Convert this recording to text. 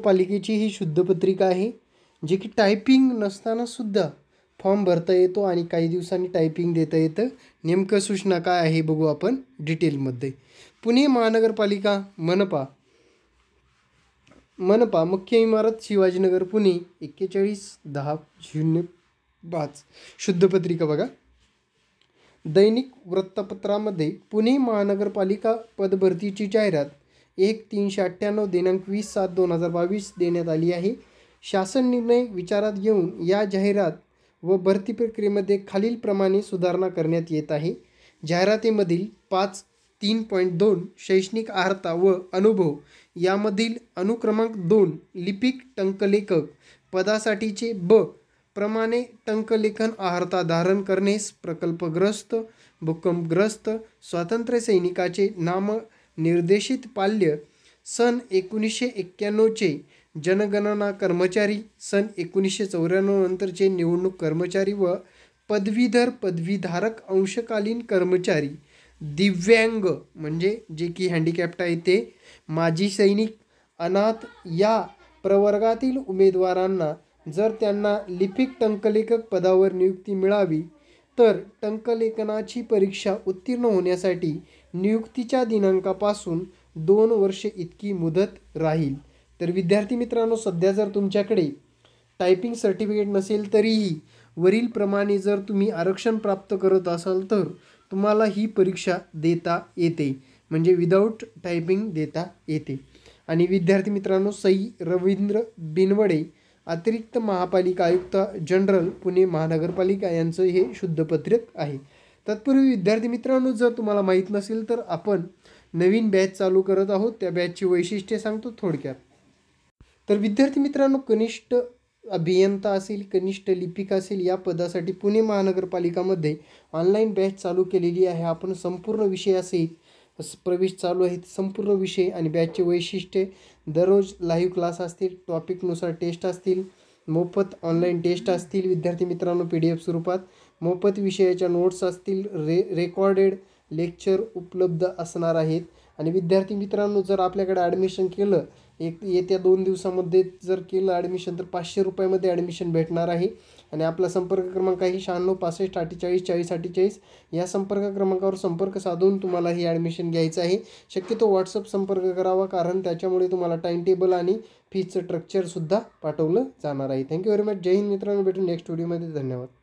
पालिकेची ही शुद्ध पत्रिका आहे जे की टायपिंग सुद्धा फॉर्म भरता येतो आणि काही दिवसांनी टायपिंग देता येतं नेमकं सूचना काय आहे बघू आपण डिटेलमध्ये पुणे महानगरपालिका मनपा मनपा मुख्य इमारत शिवाजीनगर पुणे एक्केचाळीस दहा शून्य पाच शुद्ध पत्रिका बघा दैनिक वृत्तपत्रामध्ये पुणे महानगरपालिका पदभरतीची जाहिरात एक तीनशे अठ्ठ्याण्णव दिनांक वीस सात दोन हजार बावीस देण्यात आली आहे शासन निर्णय विचारात घेऊन या जाहिरात व भरती प्रक्रियेमध्ये खालीलप्रमाणे सुधारणा करण्यात येत आहे जाहिरातीमधील पाच तीन पॉईंट दोन शैक्षणिक आर्ता व अनुभव यामधील अनुक्रमांक दोन लिपिक टंकलेखक पदासाठीचे ब प्रमाणे टंकलेखन आहारता धारण करणेस प्रकल्पग्रस्त भूकंपग्रस्त स्वातंत्र्य सैनिकाचे नाम निर्देशित पाल्य सन एकोणीसशे एक्क्याण्णवचे जनगणना कर्मचारी सन एकोणीसशे चौऱ्याण्णव नंतरचे निवडणूक कर्मचारी व पदवीधर पदवीधारक अंशकालीन कर्मचारी दिव्यांग म्हणजे जे की हँडिकॅप्ट आहे ते माजी सैनिक अनाथ या प्रवर्गातील उमेदवारांना जर त्यांना लिपिक टंकलेखक पदावर नियुक्ती मिळावी तर टंकलेखनाची परीक्षा उत्तीर्ण होण्यासाठी नियुक्तीच्या दिनांकापासून दोन वर्षे इतकी मुदत राहील तर विद्यार्थी मित्रांनो सध्या जर तुमच्याकडे टायपिंग सर्टिफिकेट नसेल तरीही वरीलप्रमाणे जर तुम्ही आरक्षण प्राप्त करत असाल तर तुम्हाला ही परीक्षा देता येते म्हणजे विदाऊट टायपिंग देता येते आणि विद्यार्थी मित्रांनो सई रवींद्र बिनवडे अतिरिक्त महापालिका आयुक्त जनरल पुणे महानगरपालिका यांचं हे शुद्धपत्रक आहे तत्पूर्वी विद्यार्थी मित्रांनो जर तुम्हाला माहीत नसेल तर आपण नवीन बॅच चालू करत आहोत त्या बॅचची वैशिष्ट्ये सांगतो थोडक्यात तर विद्यार्थी मित्रांनो कनिष्ठ अभियंता असेल कनिष्ठ लिपिका असेल या पदासाठी पुणे महानगरपालिकामध्ये ऑनलाईन बॅच चालू केलेली आहे आपण संपूर्ण विषयासहित प्रवेश चालू आहेत संपूर्ण विषय आणि बॅचचे वैशिष्ट्ये दररोज लाईव्ह क्लास असतील टॉपिकनुसार टेस्ट असतील मोफत ऑनलाईन टेस्ट असतील विद्यार्थी मित्रांनो पी डी एफ स्वरूपात मोफत विषयाच्या नोट्स असतील रे रेकॉर्डेड लेक्चर उपलब्ध असणार आहेत आणि विद्यार्थी मित्रांनो जर आपल्याकडे ॲडमिशन केलं एक येत्या दोन दिवसामध्ये जर केलं ॲडमिशन तर पाचशे रुपयामध्ये ॲडमिशन भेटणार आहे आणि आपला संपर्क क्रमांक आहे शहाण्णव पासष्ट अठ्ठेचाळीस चाळीस अठ्ठेचाळीस या संपर्क क्रमांकावर संपर्क साधून तुम्हाला हे ॲडमिशन घ्यायचं आहे शक्यतो व्हॉट्सअप संपर्क करावा कारण त्याच्यामुळे तुम्हाला टाईम टेबल आणि फीचं स्ट्रक्चरसुद्धा पाठवलं जाणार आहे थँक्यू व्हेरी मच जय हिंद मित्रांनो भेटून नेक्स्ट व्हिडिओमध्ये धन्यवाद